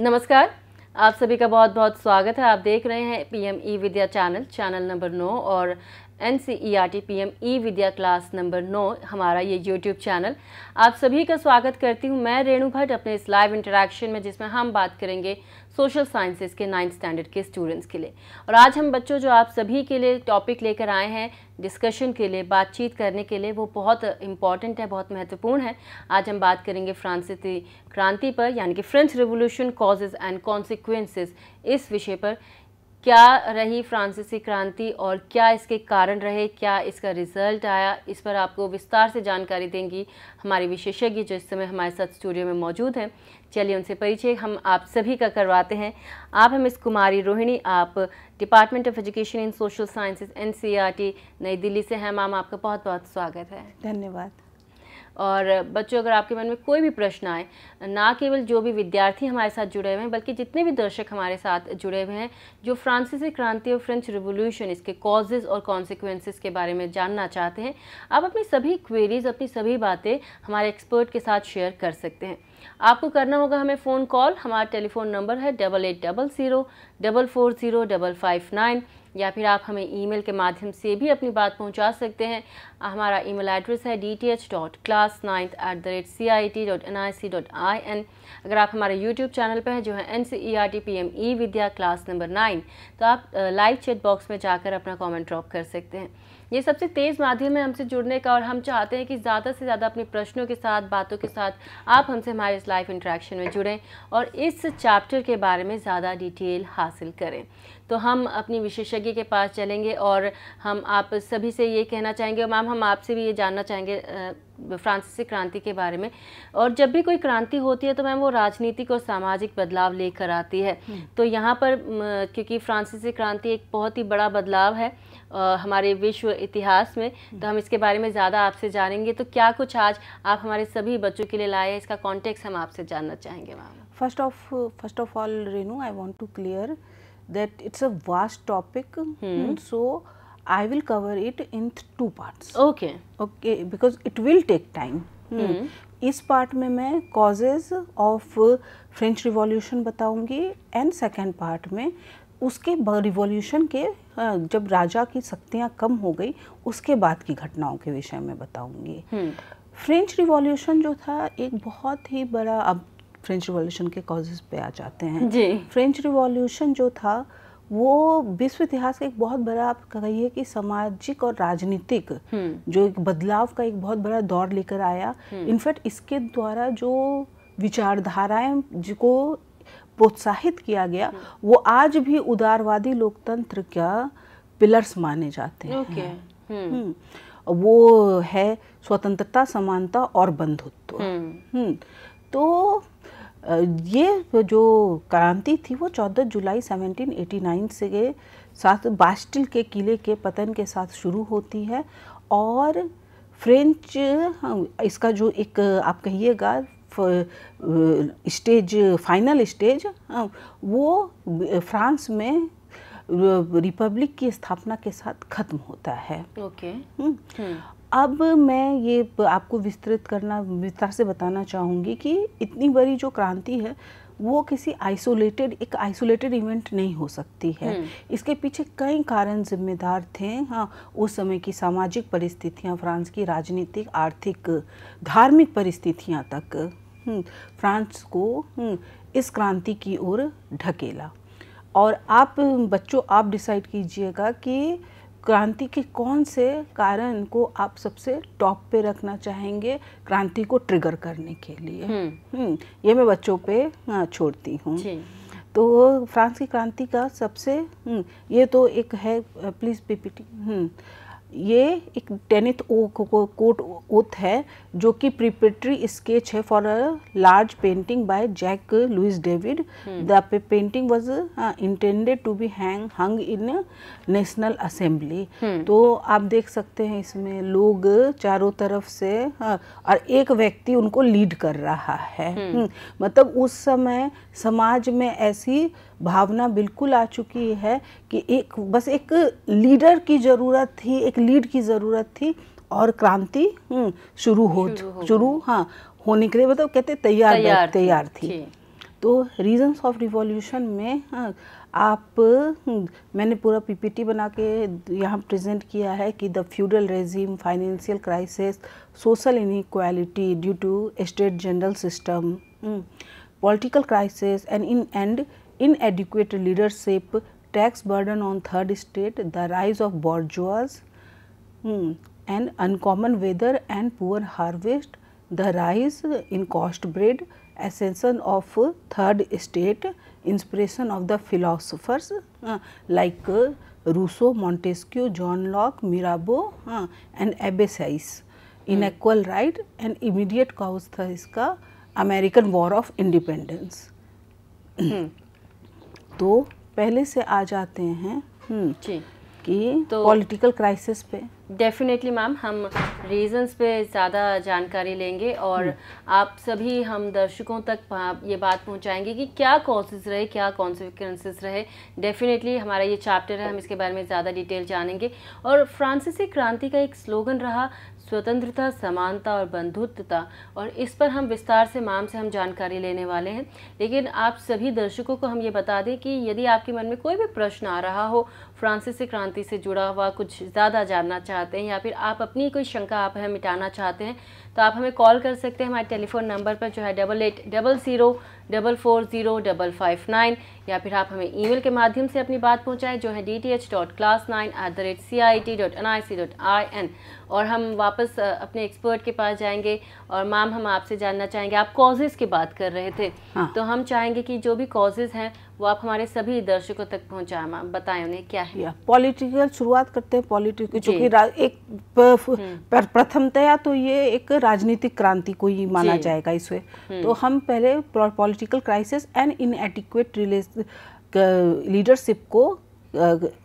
नमस्कार आप सभी का बहुत बहुत स्वागत है आप देख रहे हैं PM e Vidya channel channel number नौ और N C E R T P M e Vidya class number नौ हमारा ये यूट्यूब चैनल आप सभी का स्वागत करती हूँ मैं रेणु भट्ट अपने इस लाइव इंटरेक्शन में जिसमें हम बात करेंगे सोशल साइंसेज के नाइन्थ स्टैंडर्ड के स्टूडेंट्स के लिए और आज हम बच्चों जो आप सभी के लिए टॉपिक लेकर आए हैं डिस्कशन के लिए बातचीत करने के लिए वो बहुत इंपॉर्टेंट है बहुत महत्वपूर्ण है आज हम बात करेंगे फ्रांसीसी क्रांति पर यानी कि French revolution causes and consequences इस विषय पर क्या रही फ्रांसीसी क्रांति और क्या इसके कारण रहे क्या इसका रिजल्ट आया इस पर आपको विस्तार से जानकारी देंगी हमारी विशेषज्ञ जो इस समय हमारे साथ स्टूडियो में मौजूद हैं चलिए उनसे परिचय हम आप सभी का करवाते हैं आप हम इस कुमारी रोहिणी आप department of education in social sciences N Nai Delhi से हैं मैम आपका बहुत बहुत स्वागत है धन्यवाद और बच्चों अगर आपके मन में कोई भी प्रश्न आए ना केवल जो भी विद्यार्थी हमारे साथ जुड़े हुए हैं बल्कि जितने भी दर्शक हमारे साथ जुड़े हुए हैं जो फ्रांसीसी क्रांति और फ्रेंच रिवोल्यूशन इसके कॉजेज़ और कॉन्सिक्वेंसेस के बारे में जानना चाहते हैं आप अपनी सभी क्वेरीज़ अपनी सभी बातें हमारे एक्सपर्ट के साथ शेयर कर सकते हैं आपको करना होगा हमें फ़ोन कॉल हमारा टेलीफोन नंबर है double eight double zero double four zero double five nine या फिर आप हमें ईमेल के माध्यम से भी अपनी बात पहुंचा सकते हैं हमारा ईमेल एड्रेस है D T H dot class ninth at the rate C I T dot N I C dot I N अगर आप हमारे यूट्यूब चैनल पर हैं जो है N C E R T P M e Vidya class number nine तो आप live chat box में जाकर अपना कॉमेंट ड्रॉप कर सकते हैं ये सबसे तेज़ माध्यम है हमसे जुड़ने का और हम चाहते हैं कि ज़्यादा से ज़्यादा अपने प्रश्नों के साथ बातों के साथ आप हमसे हमारे इस लाइफ इंट्रैक्शन में जुड़ें और इस चैप्टर के बारे में ज़्यादा डिटेल हासिल करें तो हम अपनी विशेषज्ञ के पास चलेंगे और हम आप सभी से ये कहना चाहेंगे और मैम हम आपसे भी ये जानना चाहेंगे फ्रांसीसी क्रांति के बारे में और जब भी कोई क्रांति होती है तो मैम वो राजनीतिक और सामाजिक बदलाव लेकर आती है हम्म। तो यहाँ पर क्योंकि फ्रांसीसी क्रांति एक बहुत ही बड़ा बदलाव है हमारे विश्व इतिहास में तो हम इसके बारे में ज़्यादा आपसे जानेंगे तो क्या कुछ आज आप हमारे सभी बच्चों के लिए लाए इसका कॉन्टेक्स हम आपसे जानना चाहेंगे ma'am first of first of all Renu I want to clear that it's a vast topic. Hmm. So I will cover it in two parts. Okay. Okay, because it will take time. Hmm. hmm. इस part में मैं causes of French Revolution बताऊंगी and second part में उसके revolution के जब राजा की शक्तियाँ कम हो गई उसके बाद की घटनाओं के विषय में बताऊंगी फ्रेंच hmm. रिवॉल्यूशन जो था एक बहुत ही बड़ा अब फ्रेंच रिवॉल्यूशन के कॉजेज पे आ जाते हैं जी फ्रेंच रिवॉल्यूशन जो था वो विश्व इतिहास का एक बहुत बड़ा आप कहिए कि सामाजिक और राजनीतिक हम्म। जो एक बदलाव का एक बहुत बड़ा दौर लेकर आया इनफैक्ट हम्म। इसके द्वारा जो विचारधाराएं जिसको प्रोत्साहित किया गया हम्म। वो आज भी उदारवादी लोकतंत्र का पिलर्स माने जाते हैं ओके वो है स्वतंत्रता समानता और बंधुत्व तो ये जो क्रांति थी वो 14 जुलाई 1789 से साथ बास्टिल के किले के पतन के साथ शुरू होती है और फ्रेंच हाँ, इसका जो एक आप कहिएगा स्टेज फाइनल स्टेज हाँ, वो फ्रांस में रिपब्लिक की स्थापना के साथ खत्म होता है ओके okay. हम्म। हम्म। अब मैं ये आपको विस्तृत करना विस्तार से बताना चाहूँगी कि इतनी बड़ी जो क्रांति है वो किसी आइसोलेटेड एक आइसोलेटेड इवेंट नहीं हो सकती है हम्म। इसके पीछे कई कारण जिम्मेदार थे हाँ उस समय की सामाजिक परिस्थितियाँ फ्रांस की राजनीतिक आर्थिक धार्मिक परिस्थितियाँ तक हम्म, फ्रांस को हम्म, इस क्रांति की ओर ढकेला और आप बच्चों आप डिसाइड कीजिएगा कि क्रांति के कौन से कारण को आप सबसे टॉप पे रखना चाहेंगे क्रांति को ट्रिगर करने के लिए हम्म, हम्म ये मैं बच्चों पे छोड़ती हूँ तो फ्रांस की क्रांति का सबसे हम्म, ये तो एक है प्लीज़ पीपीटी हम्म, ये एक टेनिथ ओ कोट ओथ है जो कि प्रिपेटरी स्केच है for a large painting by Jack Louis David the painting was intended to be hang hung in National Assembly तो आप देख सकते हैं इसमें लोग चारों तरफ से हाँ, और एक व्यक्ति उनको लीड कर रहा है hmm. Hmm. मतलब उस समय समाज में ऐसी भावना बिल्कुल आ चुकी है कि एक बस एक लीडर की ज़रूरत थी एक लीड की ज़रूरत थी और क्रांति हम्म, शुरू हो शुरू हाँ होने के लिए मतलब कहते तैयार तैयार, थी, थी। तो रीजंस ऑफ रिवॉल्यूशन में हाँ, आप हम्म, मैंने पूरा पीपीटी बना के यहाँ प्रेजेंट किया है कि the feudal regime financial crisis social inequality due to state general system political crisis and in and inadequate leadership, tax burden on third state, the rise of bourgeois, hmm, and uncommon weather and poor harvest, the rise in cost bread, ascension of third state, inspiration of the philosophers uh, like uh, Rousseau, Montesquieu, John Locke, Mirabeau uh, and Abbe Sayce. Hmm. Inequal hmm. right and immediate cause the इसका American War of Independence. Hmm. दो पहले से आ जाते हैं हम्म, जी कि तो political crisis पे डेफिनेटली मैम हम रीजंस पे ज़्यादा जानकारी लेंगे और हम्म। आप सभी हम दर्शकों तक ये बात पहुंचाएंगे कि क्या कॉजेज रहे क्या कॉन्सिक्वेंसेस रहे डेफिनेटली हमारा ये चैप्टर है हम इसके बारे में ज़्यादा डिटेल जानेंगे और फ्रांसीसी क्रांति का एक स्लोगन रहा स्वतंत्रता समानता और बंधुत्वता और इस पर हम विस्तार से माम से हम जानकारी लेने वाले हैं लेकिन आप सभी दर्शकों को हम ये बता दें कि यदि आपके मन में कोई भी प्रश्न आ रहा हो फ्रांसीसी क्रांति से जुड़ा हुआ कुछ ज़्यादा जानना चाहते हैं या फिर आप अपनी कोई शंका आप हमें मिटाना चाहते हैं तो आप हमें कॉल कर सकते हैं हमारे टेलीफोन नंबर पर जो है double eight double zero double four zero double five nine या फिर आप हमें ईमेल के माध्यम से अपनी बात पहुंचाएं जो है D T H dot class nine at the rate C I T dot N I C dot I N और हम वापस अपने एक्सपर्ट के पास जाएंगे और मैम हम आपसे जानना चाहेंगे आप कॉजेज़ की बात कर रहे थे हाँ। तो हम चाहेंगे कि जो भी कॉजेज़ हैं वो आप हमारे सभी दर्शकों तक पहुंचाए बताएं उन्हें क्या है या पॉलिटिकल शुरुआत करते हैं पॉलिटिकल जो कि एक हम्म। प्रथमतया तो ये एक राजनीतिक क्रांति को ही माना जाएगा इसमें हम्म। तो हम पहले political crisis and in inadequate leadership को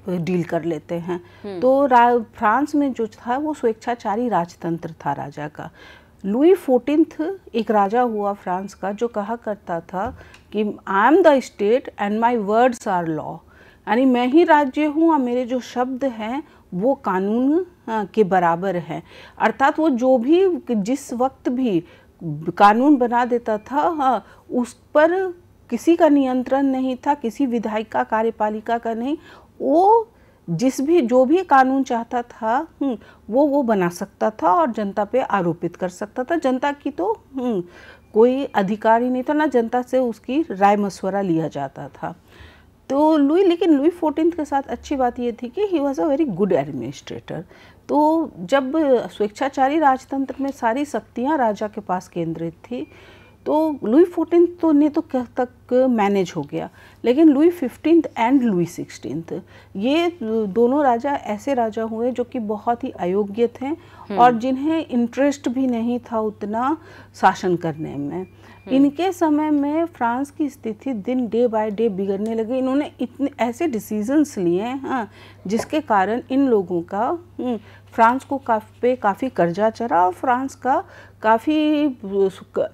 डील कर लेते हैं हम्म। तो फ्रांस में जो था वो स्वेच्छाचारी राजतंत्र था राजा का लुई फोर्टीन एक राजा हुआ फ्रांस का जो कहा करता था कि I am the state and my words are law यानी मैं ही राज्य हूँ और मेरे जो शब्द हैं वो कानून हाँ, के बराबर हैं अर्थात वो जो भी जिस वक्त भी कानून बना देता था हाँ, उस पर किसी का नियंत्रण नहीं था किसी विधायिका कार्यपालिका का नहीं वो जिस भी जो भी कानून चाहता था हम्म, वो वो बना सकता था और जनता पे आरोपित कर सकता था जनता की तो हम्म, कोई अधिकारी नहीं था ना जनता से उसकी राय मशवरा लिया जाता था तो लुई लेकिन लुई फोर्टीन के साथ अच्छी बात ये थी कि he was a very good administrator तो जब स्वेच्छाचारी राजतंत्र में सारी शक्तियाँ राजा के पास केंद्रित थी तो लुई फोर्टीन तो ने तो तक मैनेज हो गया लेकिन Louis fifteen and Louis sixteen ये दोनों राजा ऐसे राजा हुए जो कि बहुत ही अयोग्य थे हम्म। और जिन्हें इंटरेस्ट भी नहीं था उतना शासन करने में हम्म। इनके समय में फ्रांस की स्थिति दिन डे बाय डे बिगड़ने लगी इन्होंने इतने ऐसे डिसीजंस लिए हैं हाँ, जिसके कारण इन लोगों का हम्म, फ्रांस को काफ पे काफ़ी कर्जा चढ़ा और फ्रांस का काफ़ी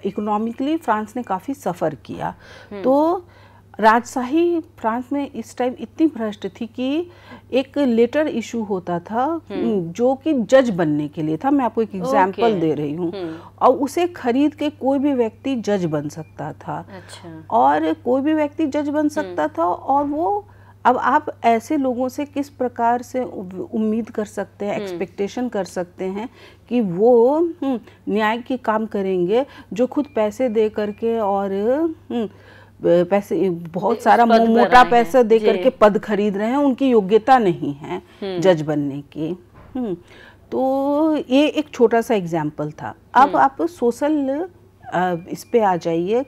इकोनॉमिकली फ्रांस ने काफ़ी सफ़र किया हम्म। तो राजशाही फ्रांस में इस टाइम इतनी भ्रष्ट थी कि एक लेटर इशू होता था हम्म। हम्म, जो कि जज बनने के लिए था मैं आपको एक एग्जाम्पल दे रही हूँ हम्म। और उसे खरीद के कोई भी व्यक्ति जज बन सकता था अच्छा। और कोई भी व्यक्ति जज बन सकता था और वो अब आप ऐसे लोगों से किस प्रकार से उम्मीद कर सकते हैं एक्सपेक्टेशन कर सकते हैं कि वो न्याय के काम करेंगे जो खुद पैसे दे करके और पैसे बहुत सारा मोटा पैसा दे करके पद खरीद रहे हैं उनकी योग्यता नहीं है हम्म। जज बनने की हम्म। तो ये एक छोटा सा एग्जाम्पल था अब हम्म। आप सोशल इस पे आ जाइए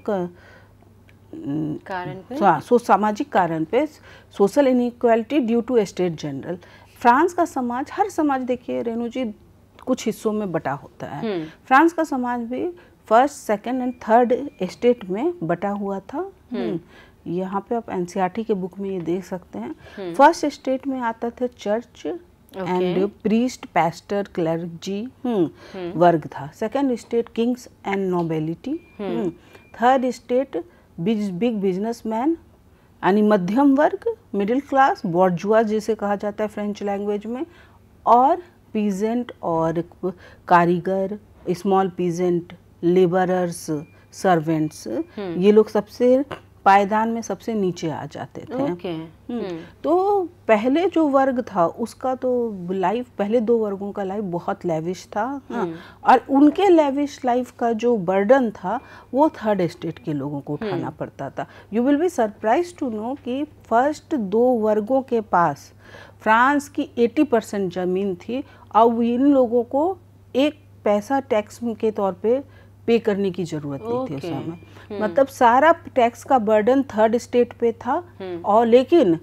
हाँ, सो सामाजिक कारण पे social inequality due to state general France का समाज हर समाज देखिए रेणु जी कुछ हिस्सों में बटा होता है फ्रांस का समाज भी first second and third state में बटा हुआ था हम्म। हम्म। यहाँ पे आप एनसीईआरटी e के बुक में ये देख सकते हैं हम्म। फर्स्ट स्टेट में आता था church and priest pastor clergy वर्ग था second state kings and nobility third state big businessman यानी मध्यम वर्ग मिडिल क्लास बॉर्जुआ जिसे कहा जाता है फ्रेंच लैंग्वेज में और पीजेंट और कारीगर स्मॉल पीजेंट लेबरर्स हम्म। सर्वेंट्स ये लोग सबसे पायदान में सबसे नीचे आ जाते थे okay. हम्म। हम्म। तो पहले जो वर्ग था उसका तो लाइफ पहले दो वर्गों का लाइफ बहुत लेविश था हाँ। और उनके लेविश लाइफ का जो बर्डन था वो थर्ड स्टेट के लोगों को उठाना पड़ता था you will be surprise to know कि फर्स्ट दो वर्गों के पास फ्रांस की 80 परसेंट जमीन थी और इन लोगों को एक पैसा टैक्स के तौर पर पे करने की जरूरत नहीं थी उस समय हम्म। मतलब सारा टैक्स का बर्डन थर्ड स्टेट पे था हम्म। और लेकिन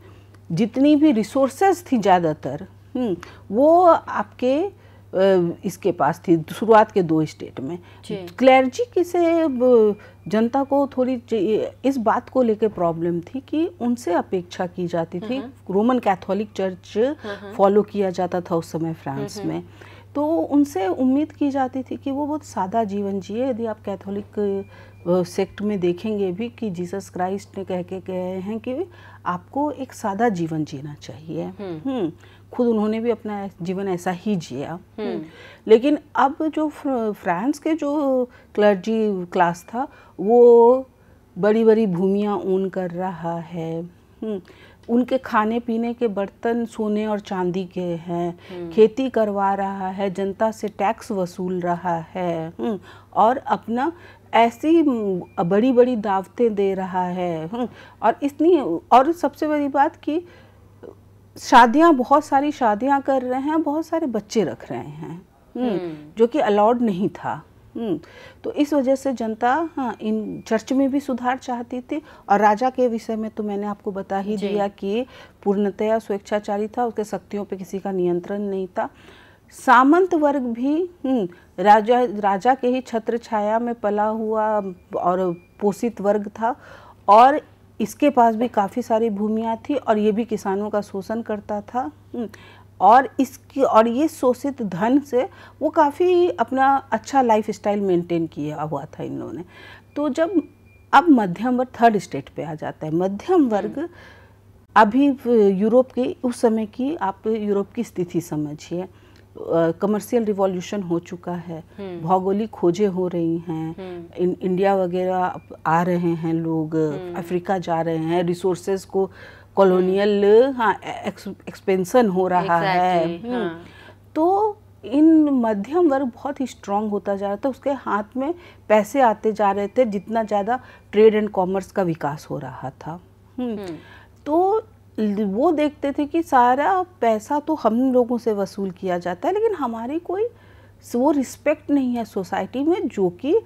जितनी भी रिसोर्सेज थी ज़्यादातर हम्म, वो आपके इसके पास थी शुरुआत के दो स्टेट में क्लैरजी की से जनता को थोड़ी इस बात को लेकर प्रॉब्लम थी कि उनसे अपेक्षा की जाती थी रोमन कैथोलिक चर्च फॉलो किया जाता था उस समय फ्रांस में तो उनसे उम्मीद की जाती थी कि वो बहुत सादा जीवन जिए यदि आप कैथोलिक सेक्ट में देखेंगे भी कि जीसस क्राइस्ट ने कह के गए हैं कि आपको एक सादा जीवन जीना चाहिए हम्म। हम्म। खुद उन्होंने भी अपना जीवन ऐसा ही जिया हम्म। लेकिन अब जो फ्रांस के जो क्लर्जी क्लास था वो बड़ी बड़ी भूमियाँ ऊन कर रहा है उनके खाने पीने के बर्तन सोने और चांदी के हैं हम्म। खेती करवा रहा है जनता से टैक्स वसूल रहा है हम्म। और अपना ऐसी हम्म, बड़ी बड़ी दावतें दे रहा है और इतनी और सबसे बड़ी बात कि शादियां बहुत सारी शादियां कर रहे हैं बहुत सारे बच्चे रख रहे हैं जो कि अलाउड नहीं था हम्म, तो इस वजह से जनता हाँ इन चर्च में भी सुधार चाहती थी और राजा के विषय में तो मैंने आपको बता ही दिया कि पूर्णतया स्वेच्छाचारी था उसके शक्तियों पर किसी का नियंत्रण नहीं था सामंत वर्ग भी हम्म, राजा राजा के ही छत्र छाया में पला हुआ और पोषित वर्ग था और इसके पास भी काफ़ी सारी भूमियाँ थी और ये भी किसानों का शोषण करता था हम्म, और इसकी और ये शोषित धन से वो काफ़ी अपना अच्छा लाइफ स्टाइल मेंटेन किया हुआ था इन लोगों ने तो जब अब मध्यम वर्ग थर्ड स्टेट पे आ जाता है मध्यम हम्म। वर्ग अभी यूरोप के उस समय की आप यूरोप की स्थिति समझिए कमर्शियल रिवॉल्यूशन हो चुका है हम्म। भौगोलिक खोजें हो रही हैं हम्म। इंडिया वगैरह आ रहे हैं लोग अफ्रीका जा रहे हैं रिसोर्सेज को कॉलोनियल हाँ एक्सपेंशन हो रहा exactly, है हम्म। हाँ. तो इन मध्यम वर्ग बहुत ही स्ट्रांग होता जा रहा था उसके हाथ में पैसे आते जा रहे थे जितना ज़्यादा ट्रेड एंड कॉमर्स का विकास हो रहा था हम्म। हम्म। तो वो देखते थे कि सारा पैसा तो हम लोगों से वसूल किया जाता है लेकिन हमारी कोई वो रिस्पेक्ट नहीं है सोसाइटी में जो कि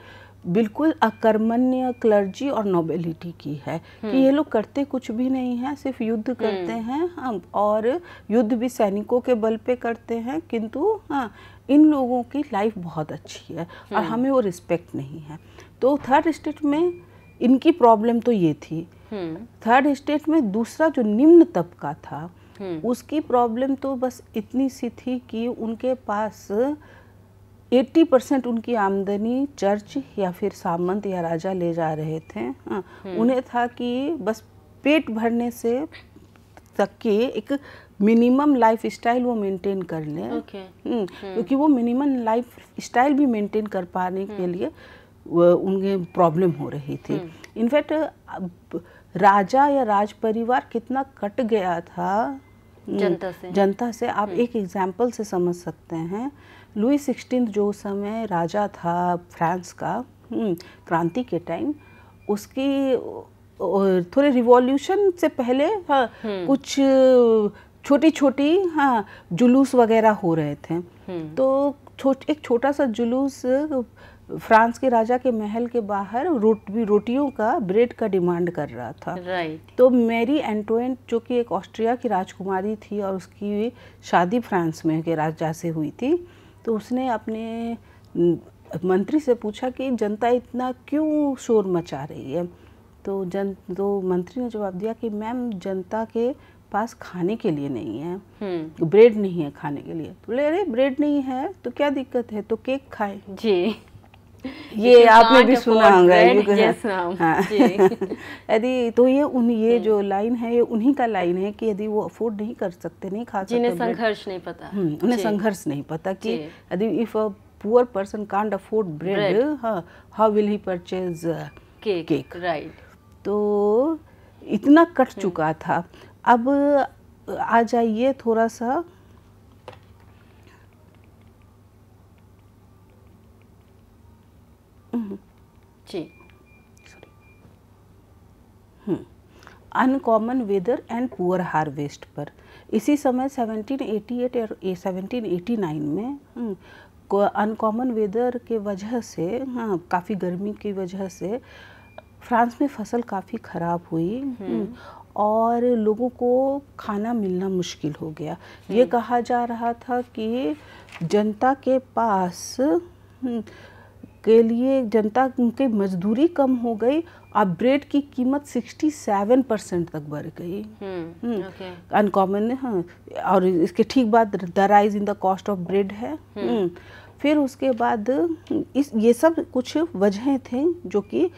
बिल्कुल अकर्मण्य क्लर्जी और नोबेलिटी की है कि हम्म। ये लोग करते कुछ भी नहीं है सिर्फ युद्ध हम्म। करते हैं हम और युद्ध भी सैनिकों के बल पे करते हैं किंतु हाँ इन लोगों की लाइफ बहुत अच्छी है और हम्म। हमें वो रिस्पेक्ट नहीं है तो थर्ड स्टेट में इनकी प्रॉब्लम तो ये थी थर्ड स्टेट में दूसरा जो निम्न तबका था उसकी प्रॉब्लम तो बस इतनी सी थी कि उनके पास 80 परसेंट उनकी आमदनी चर्च या फिर सामंत या राजा ले जा रहे थे हाँ, हम्म। उन्हें था कि बस पेट भरने से तक के एक मिनिमम लाइफ स्टाइल वो मेंटेन कर लें हम्म, हम्म। क्योंकि वो मिनिमम लाइफ स्टाइल भी मेंटेन कर पाने के लिए उनके प्रॉब्लम हो रही थी इनफैक्ट राजा या राज परिवार कितना कट गया था जनता से जनता से आप एक एग्जाम्पल से समझ सकते हैं लुई सिक्सटीन जो समय राजा था फ्रांस का हम्म, क्रांति के टाइम उसकी थोड़े रिवॉल्यूशन से पहले हाँ हम्म। कुछ छोटी छोटी हाँ जुलूस वगैरह हो रहे थे हम्म। तो छो, एक छोटा सा जुलूस फ्रांस के राजा के महल के बाहर रोट भी रोटियों का ब्रेड का डिमांड कर रहा था राइट तो मेरी एंटोएंट जो कि एक ऑस्ट्रिया की राजकुमारी थी और उसकी शादी फ्रांस में के राजा से हुई थी तो उसने अपने मंत्री से पूछा कि जनता इतना क्यों शोर मचा रही है तो जन तो मंत्री ने जवाब दिया कि मैम जनता के पास खाने के लिए नहीं है हम्म। ब्रेड नहीं है खाने के लिए तो बोले अरे ब्रेड नहीं है तो क्या दिक्कत है तो केक खाए जी ये आपने भी सुना होगा हाँ। हाँ। यदि तो ये उन ये हम्म। जो लाइन है ये उन्हीं का लाइन है कि यदि वो अफोर्ड नहीं कर सकते नहीं खा सकते संघर्ष नहीं पता हम्म, उन्हें संघर्ष नहीं पता कि यदि if a poor person can't afford bread how will he purchase cake right तो इतना कट हम्म। चुका था अब आ जाइए थोड़ा सा जी sorry uncommon weather and poor harvest पर इसी समय 1788 और 1789 में अनकॉमन hmm, वेदर के वजह से हाँ काफ़ी गर्मी की वजह से फ्रांस में फसल काफ़ी ख़राब हुई hmm. Hmm, और लोगों को खाना मिलना मुश्किल हो गया ये कहा जा रहा था कि जनता के पास के लिए जनता की मजदूरी कम हो गई और ब्रेड की कीमत 67 परसेंट तक बढ़ गई अनकॉमन हम्म, हम्म, हाँ और इसके ठीक बाद the rise in the cost of bread है हम्म। फिर उसके बाद इस ये सब कुछ वजहें थे जो कि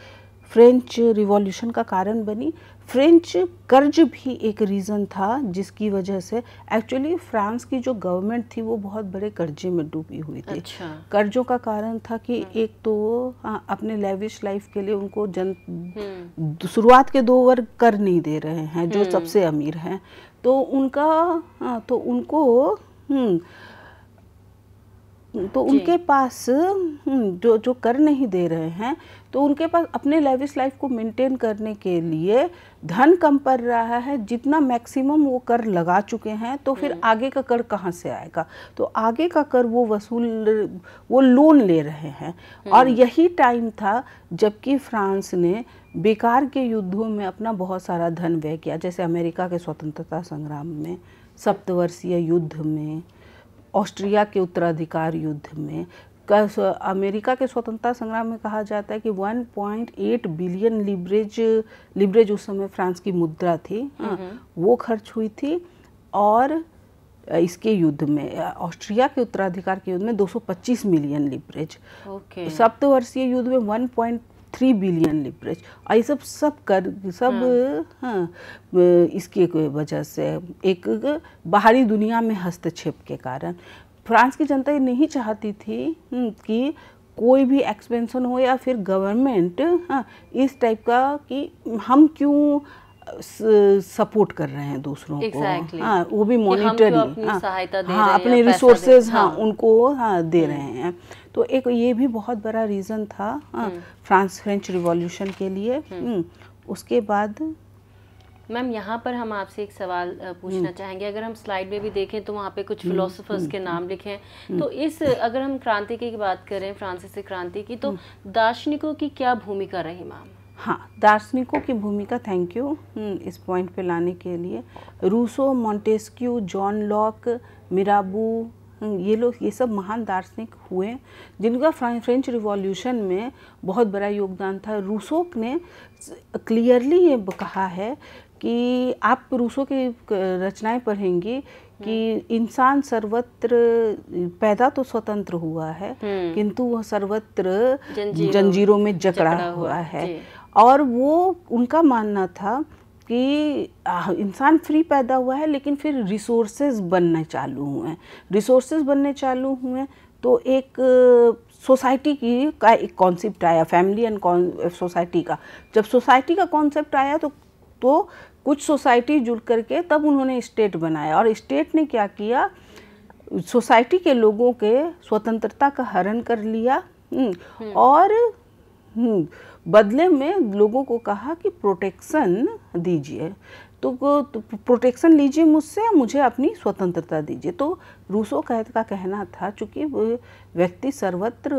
फ्रेंच रिवॉल्यूशन का कारण बनी फ्रेंच कर्ज भी एक रीज़न था जिसकी वजह से एक्चुअली फ्रांस की जो गवर्नमेंट थी वो बहुत बड़े कर्जे में डूबी हुई थी अच्छा। कर्जों का कारण था कि हाँ। एक तो आ, हाँ, अपने लेविश लाइफ के लिए उनको जन हम्म। शुरुआत के दो वर्ग कर नहीं दे रहे हैं जो हम्म। सबसे अमीर हैं तो उनका आ, हाँ, तो उनको हम्म, तो उनके पास हम्म, जो जो कर नहीं दे रहे हैं तो उनके पास अपने लेविस लाइफ को मेंटेन करने के लिए धन कम पड़ रहा है जितना मैक्सिमम वो कर लगा चुके हैं तो फिर हम्म। आगे का कर कहाँ से आएगा तो आगे का कर वो वसूल वो लोन ले रहे हैं और हम्म। यही टाइम था जबकि फ्रांस ने बेकार के युद्धों में अपना बहुत सारा धन व्यय किया जैसे अमेरिका के स्वतंत्रता संग्राम में सप्तवर्षीय युद्ध में ऑस्ट्रिया के उत्तराधिकार युद्ध में अमेरिका के स्वतंत्रता संग्राम में कहा जाता है कि 1.8 बिलियन लिबरेज लिबरेज उस समय फ्रांस की मुद्रा थी हाँ, वो खर्च हुई थी और इसके युद्ध में ऑस्ट्रिया के उत्तराधिकार के युद्ध में 225 मिलियन लिबरेज okay. सप्तवर्षीय युद्ध में थ्री बिलियन लिपरेज ये सब सब कर सब हाँ, हाँ इसके वजह से एक बाहरी दुनिया में हस्तक्षेप के कारण फ्रांस की जनता ये नहीं चाहती थी हम्म, कि कोई भी एक्सपेंशन हो या फिर गवर्नमेंट हाँ, इस टाइप का कि हम क्यों सपोर्ट कर रहे हैं दूसरों exactly. को हाँ वो भी मॉनिटरिंग हाँ, सहायता हाँ अपने रिसोर्सेज हाँ, हाँ, उनको हाँ दे हुँ. हम्म। रहे हैं तो एक ये भी बहुत बड़ा रीज़न था हाँ, फ्रांस फ्रेंच रिवॉल्यूशन के लिए हम्म। हम्म, उसके बाद मैम यहाँ पर हम आपसे एक सवाल पूछना चाहेंगे अगर हम स्लाइड में भी देखें तो वहाँ पे कुछ फिलोसोफर्स के नाम लिखे हैं तो इस अगर हम क्रांति की बात करें फ्रांसीसी क्रांति की तो दार्शनिकों की क्या भूमिका रही मैम हाँ दार्शनिकों की भूमिका थैंक यू हम्म, इस पॉइंट पे लाने के लिए Rousseau Montesquieu John Locke Mirabeau हम्म, ये लोग ये सब महान दार्शनिक हुए जिनका फ्रेंच रिवॉल्यूशन में बहुत बड़ा योगदान था रूसोक ने क्लियरली ये कहा है कि आप रूसों की रचनाएं पढ़ेंगी कि इंसान सर्वत्र पैदा तो स्वतंत्र हुआ है हम्म। किंतु वह सर्वत्र जंजीरों, जंजीरों में जकड़ा हुआ है और वो उनका मानना था कि इंसान फ्री पैदा हुआ है लेकिन फिर रिसोर्सेज बनने चालू हुए हैं रिसोर्सेज बनने चालू हुए तो एक सोसाइटी की का एक कॉन्सेप्ट आया फैमिली एंड सोसाइटी का जब सोसाइटी का कॉन्सेप्ट आया तो तो कुछ सोसाइटी जुड़ करके तब उन्होंने स्टेट बनाया और स्टेट ने क्या किया सोसाइटी के लोगों के स्वतंत्रता का हरण कर लिया हम्म, हम्म। और हम्म, बदले में लोगों को कहा कि प्रोटेक्शन दीजिए तो, तो प्रोटेक्शन लीजिए मुझसे मुझे अपनी स्वतंत्रता दीजिए तो रूसो कैद का कहना था चूँकि व्यक्ति सर्वत्र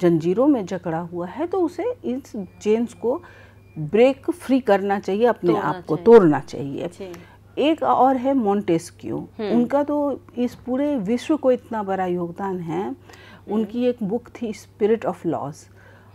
जंजीरों में जकड़ा हुआ है तो उसे इस जेंस को ब्रेक फ्री करना चाहिए अपने आप को तोड़ना चाहिए, चाहिए। एक और है मॉन्टेस्क्यू हम्म। उनका तो इस पूरे विश्व को इतना बड़ा योगदान है हम्म। उनकी एक बुक थी स्पिरिट ऑफ लॉस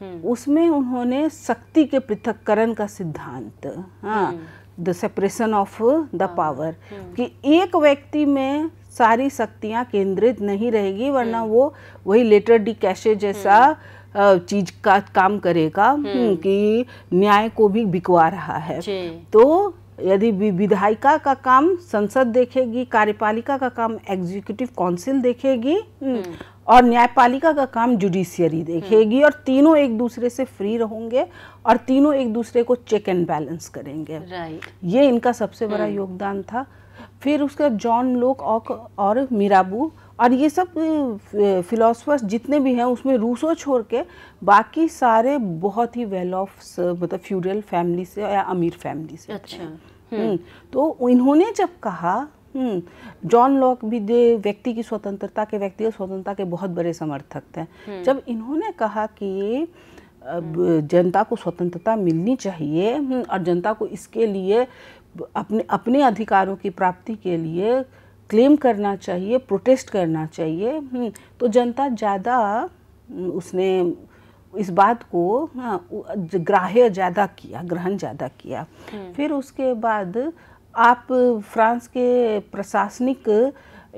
हम्म। उसमें उन्होंने शक्ति के पृथककरण का सिद्धांत हाँ the separation of the power कि एक व्यक्ति में सारी शक्तियाँ केंद्रित नहीं रहेगी वरना हम्म। वो वही लेटर डी कैशे जैसा हम्म। चीज का काम करेगा कि न्याय को भी बिकवा रहा है तो यदि विधायिका का काम संसद देखेगी कार्यपालिका का काम एग्जीक्यूटिव काउंसिल देखेगी और न्यायपालिका का काम जुडिशियरी देखेगी और तीनों एक दूसरे से फ्री रहेंगे और तीनों एक दूसरे को चेक एंड बैलेंस करेंगे ये इनका सबसे बड़ा हम्म। योगदान था फिर उसका जॉन लोक ऑक और मीराबू और ये सब फिलोसफर्स जितने भी हैं उसमें रूसो छोड़ के बाकी सारे बहुत ही वेल ऑफ मतलब फ्यूडल फैमिली से या अमीर फैमिली से अच्छा हम्म। हम्म। तो इन्होंने जब कहा हम्म, जॉन लॉक भी जो व्यक्ति की स्वतंत्रता के व्यक्तिगत स्वतंत्रता के बहुत बड़े समर्थक थे हम्म। जब इन्होंने कहा कि हम्म। जनता को स्वतंत्रता मिलनी चाहिए और जनता को इसके लिए अपने अपने अधिकारों की प्राप्ति के लिए क्लेम करना चाहिए प्रोटेस्ट करना चाहिए तो जनता ज़्यादा उसने इस बात को हाँ, ग्राह्य ज़्यादा किया ग्रहण ज़्यादा किया फिर उसके बाद आप फ्रांस के प्रशासनिक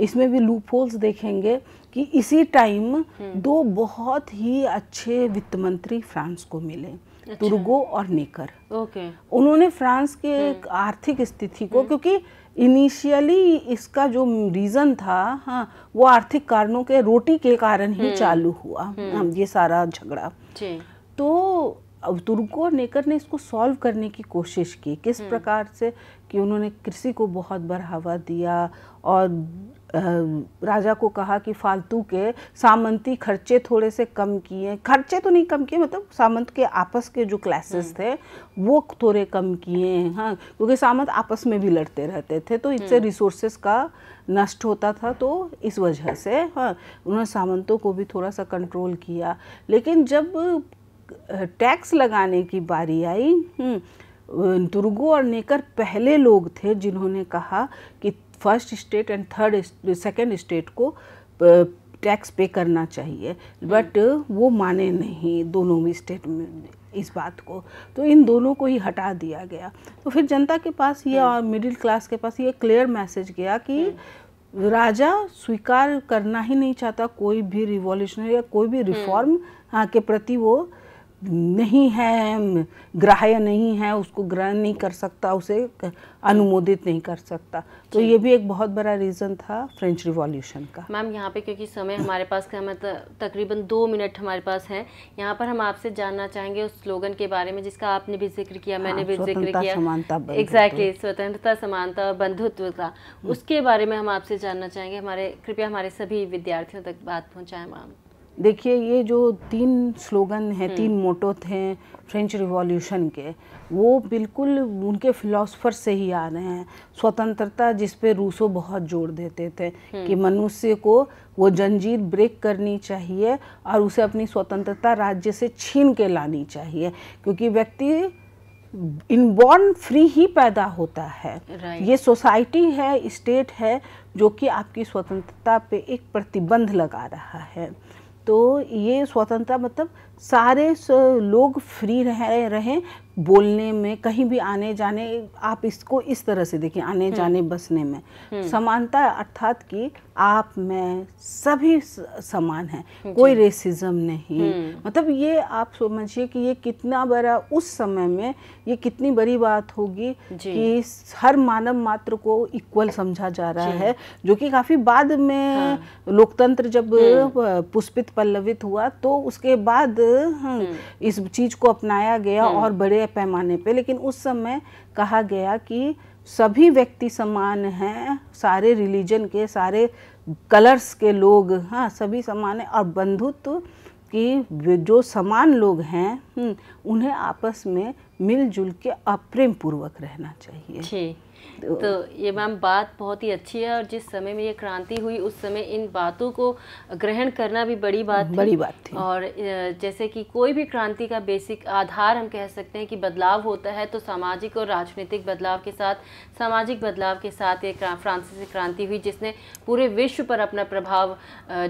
इसमें भी लूप होल्स देखेंगे कि इसी टाइम हम्म। दो बहुत ही अच्छे वित्त मंत्री फ्रांस को मिले अच्छा। तुर्गो और नेकर ओके उन्होंने फ्रांस के हम्म। आर्थिक स्थिति को हम्म। क्योंकि इनिशियली इसका जो रीज़न था हाँ वो आर्थिक कारणों के रोटी के कारण ही चालू हुआ हाँ, ये सारा झगड़ा तो अब तुर्को नेकर ने इसको सॉल्व करने की कोशिश की किस प्रकार से कि उन्होंने कृषि को बहुत बढ़ावा दिया और राजा को कहा कि फालतू के सामंती खर्चे थोड़े से कम किए खर्चे तो नहीं कम किए मतलब सामंत के आपस के जो क्लासेस हम्म। थे वो थोड़े कम किए हाँ क्योंकि सामंत आपस में भी लड़ते रहते थे तो इससे रिसोर्सेस हम्म। का नष्ट होता था तो इस वजह से हाँ उन्होंने सामंतों को भी थोड़ा सा कंट्रोल किया लेकिन जब टैक्स लगाने की बारी आई हम्म, दुर्गो और नेकर पहले लोग थे जिन्होंने कहा कि first state and third second state को टैक्स पे करना चाहिए बट वो माने नहीं दोनों भी स्टेट में इस बात को तो इन दोनों को ही हटा दिया गया तो फिर जनता के पास ये हम्म। और मिडिल क्लास के पास ये क्लियर मैसेज गया कि हम्म। राजा स्वीकार करना ही नहीं चाहता कोई भी रिवॉल्यूशनरी या कोई भी रिफॉर्म हम्म। हाँ, के प्रति वो नहीं है ग्राह्य नहीं है उसको ग्रहण नहीं कर सकता उसे अनुमोदित नहीं कर सकता तो ये भी एक बहुत बड़ा रीज़न था फ्रेंच रिवॉल्यूशन का मैम यहाँ पे क्योंकि समय हमारे पास का हमें तकरीबन दो मिनट हमारे पास है यहाँ पर हम आपसे जानना चाहेंगे उस स्लोगन के बारे में जिसका आपने भी जिक्र किया मैंने हाँ, भी जिक्र किया समानता एग्जैक्टली स्वतंत्रता समानता और बंधुत्व का हम्म। उसके बारे में हम आपसे जानना चाहेंगे हमारे कृपया हमारे सभी विद्यार्थियों तक बात पहुँचाएं मैम देखिए ये जो तीन स्लोगन हैं हम्म। तीन मोटो थे फ्रेंच रिवॉल्यूशन के वो बिल्कुल उनके फिलोसफर से ही आ रहे हैं स्वतंत्रता जिस पे रूसो बहुत जोर देते थे हम्म। कि मनुष्य को वो जंजीर ब्रेक करनी चाहिए और उसे अपनी स्वतंत्रता राज्य से छीन के लानी चाहिए क्योंकि व्यक्ति इनबॉर्न फ्री ही पैदा होता है right. ये सोसाइटी है स्टेट है जो कि आपकी स्वतंत्रता पे एक प्रतिबंध लगा रहा है तो ये स्वतंत्रता मतलब सारे लोग फ्री रह रहे बोलने में कहीं भी आने जाने आप इसको इस तरह से देखिए आने हम्म। जाने बसने में हम्म। समानता अर्थात कि आप में सभी समान हैं कोई रेसिज्म नहीं हम्म। मतलब ये आप समझिए कि ये कितना बड़ा उस समय में ये कितनी बड़ी बात होगी कि हर मानव मात्र को इक्वल समझा जा रहा है जो कि काफ़ी बाद में हाँ। लोकतंत्र जब पुष्पित पल्लवित हुआ तो उसके बाद हम्म, हम्म। इस चीज को अपनाया गया हम्म। और बड़े पैमाने पे लेकिन उस समय कहा गया कि सभी व्यक्ति समान हैं सारे रिलीजन के सारे कलर्स के लोग हाँ सभी समान हैं और बंधुत्व कि जो समान लोग हैं उन्हें आपस में मिलजुल के अप्रेम पूर्वक रहना चाहिए तो, ये मैम बात बहुत ही अच्छी है और जिस समय में ये क्रांति हुई उस समय इन बातों को ग्रहण करना भी बड़ी बात बड़ी बात थी और जैसे कि कोई भी क्रांति का बेसिक आधार हम कह सकते हैं कि बदलाव होता है तो सामाजिक और राजनीतिक बदलाव के साथ सामाजिक बदलाव के साथ ये फ्रांसीसी क्रांति हुई जिसने पूरे विश्व पर अपना प्रभाव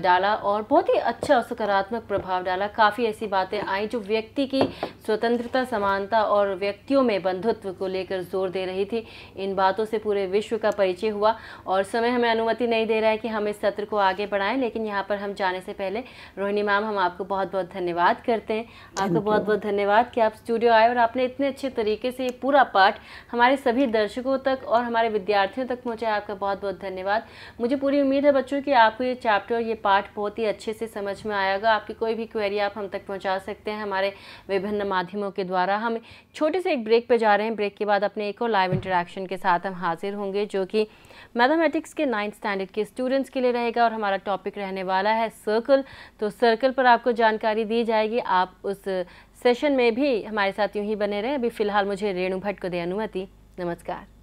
डाला और बहुत ही अच्छा और सकारात्मक प्रभाव डाला काफ़ी ऐसी बातें आई जो व्यक्ति की स्वतंत्रता समानता और व्यक्तियों में बंधुत्व को लेकर जोर दे रही थी इन बात बातों से पूरे विश्व का परिचय हुआ और समय हमें अनुमति नहीं दे रहा है कि हम इस सत्र को आगे बढ़ाएं लेकिन यहाँ पर हम जाने से पहले रोहिणी मैम हम आपको बहुत बहुत धन्यवाद करते हैं आपको बहुत बहुत धन्यवाद कि आप स्टूडियो आए और आपने इतने अच्छे तरीके से ये पूरा पाठ हमारे सभी दर्शकों तक और हमारे विद्यार्थियों तक पहुँचाया आपका बहुत बहुत धन्यवाद मुझे पूरी उम्मीद है बच्चों की आपको ये चैप्टर ये पाठ बहुत ही अच्छे से समझ में आएगा आपकी कोई भी क्वेरी आप हम तक पहुँचा सकते हैं हमारे विभिन्न माध्यमों के द्वारा हम छोटे से एक ब्रेक पर जा रहे हैं ब्रेक के बाद अपने एक और लाइव इंटरेक्शन के साथ साथ हम हाजिर होंगे जो कि मैथमेटिक्स के नाइन्थ स्टैंडर्ड के स्टूडेंट्स के लिए रहेगा और हमारा टॉपिक रहने वाला है सर्कल तो सर्कल पर आपको जानकारी दी जाएगी आप उस सेशन में भी हमारे साथ यूँ ही बने रहें अभी फ़िलहाल मुझे रेणु भट्ट को दे अनुमति नमस्कार